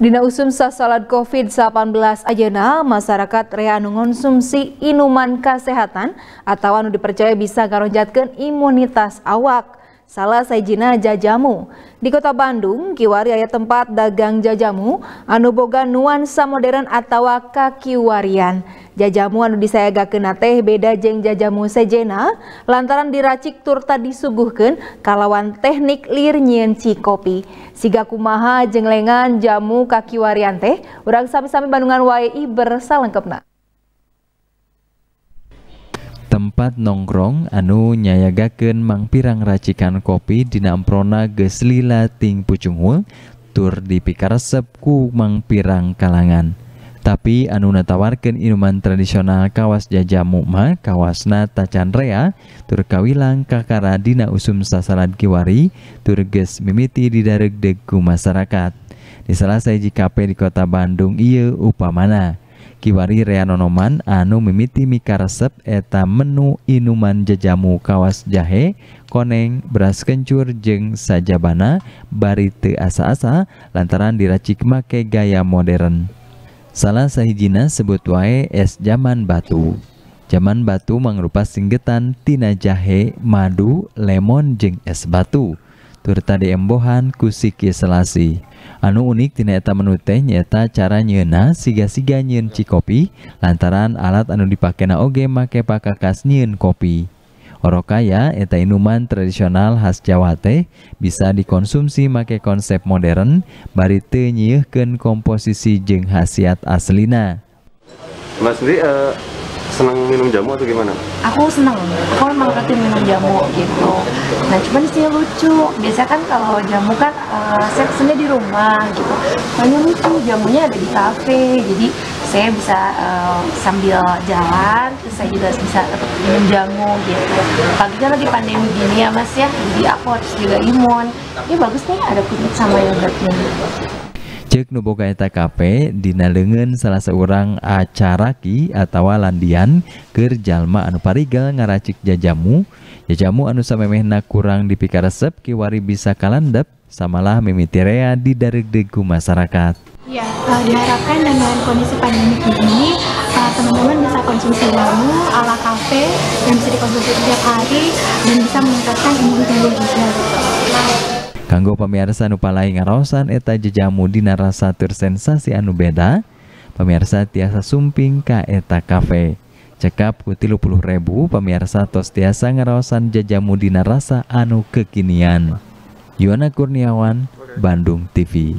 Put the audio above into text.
Dina usum sa COVID-19 ajena, masyarakat rea anu konsumsi inuman kesehatan atau anu dipercaya bisa ngaronjatkan imunitas awak. Salah Saijina Jajamu. Di kota Bandung, kiwari ayat tempat dagang jajamu anu boga nuansa modern atau kakiwarian. Jajamu anu kena teh beda jeng jajamu sejena lantaran diracik turta disuguhkan kalawan teknik lir nyenci kopi. Siga kumaha jeng lengan jamu kakiwarian teh urang sami-sami Bandungan wae iber salengkepna. tempat nongkrong anu nyayagaken mangpirang racikan kopi dina amprona Geslila lila ting pucunghul tur dipikaresep ku mangpirang kalangan tapi anu natawarkan minuman tradisional kawas jajah mukma kawasna tacanrea tur kawilang kakara dina usum sasalad kiwari tur ges mimiti didareg deg ku masyarakat di salah saya kafe di kota Bandung iya upamana kiwari reanonoman anu mimiti mikaresep eta menu inuman jejamu kawas jahe koneng beras kencur jeng sajabana bari teu asa-asa lantaran diracik make gaya modern salah sahijina sebut wae es jaman batu Jaman batu mangrupa singgetan tina jahe, madu, lemon jeng es batu. Turta diembohan kusiki Selasi. Anu unik tina eta teh nyata cara nyeuna siga-siga nyeun cikopi lantaran alat anu dipakena oge make pakakas nyeun kopi. Orokaya eta inuman tradisional khas Jawa teh bisa dikonsumsi make konsep modern bari teu nyieuhkeun komposisi jeung khasiat aslina. Mas Dwi, uh, eh, senang minum jamu atau gimana? Aku senang, aku emang rutin minum jamu gitu. Nah cuman sih lucu, biasa kan kalau jamu kan uh, eh, saya pesennya di rumah gitu. Hanya lucu, jamunya ada di kafe, jadi saya bisa uh, sambil jalan, terus saya juga bisa minum jamu gitu. Pagi kan lagi pandemi gini ya mas ya, jadi aku harus juga imun. Ini ya, bagus nih ada kunyit sama yang yogurtnya cek nuboga eta KP dina leungeun salah seorang acaraki atau landian keur jalma anu parigal ngaracik jajamu jajamu anu samemehna kurang dipika resep kiwari bisa kalandep samalah mimitirea di dareg-degu masyarakat ya uh, diharapkan dengan kondisi pandemi ini eh, teman-teman uh, bisa konsumsi jamu ala kafe yang bisa dikonsumsi setiap hari dan bisa meningkatkan imun tubuh juga gitu. Kanggo pemirsa nu palai ngarosan eta jejamu dina rasa sensasi anu beda, pemirsa tiasa sumping ka eta kafe. Cekap ku puluh ribu pemirsa tos tiasa ngarosan jejamu dina rasa anu kekinian. Yona Kurniawan, Bandung TV.